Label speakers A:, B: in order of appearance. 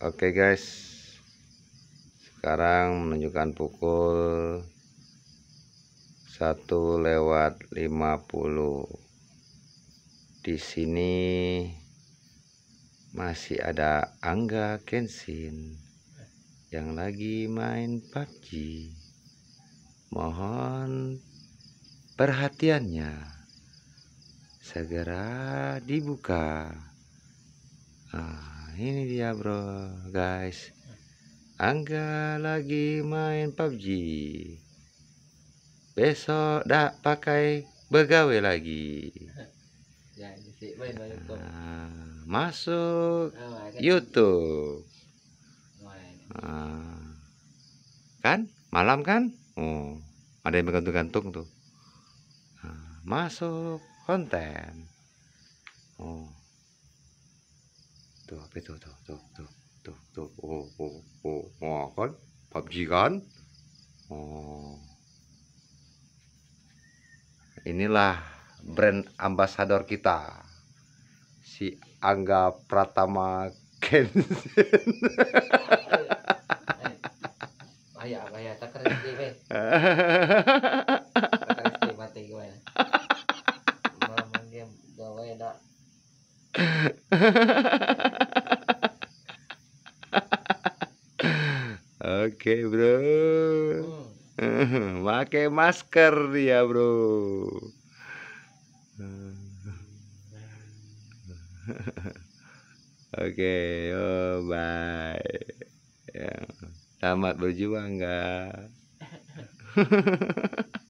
A: Oke okay guys Sekarang menunjukkan pukul 1 lewat 50 Di sini Masih ada Angga Kenshin Yang lagi main PUBG Mohon perhatiannya Segera dibuka Ah Nah, ini dia bro guys Angga lagi main PUBG besok dak pakai begawe lagi ya, ah, masuk oh, kan? YouTube ah. kan malam kan oh ada yang bergantung-gantung tuh ah, masuk konten oh tuh apa tuh tuh tuh tuh tuh tuh oh oh oh oh kan PUBG kan oh inilah brand ambasador kita si Angga Pratama Ken ayah ayah tak keren sih be keren ha mati gue malam oke bro hmm. pakai masker dia bro oke oh, bye ya. selamat berjuang enggak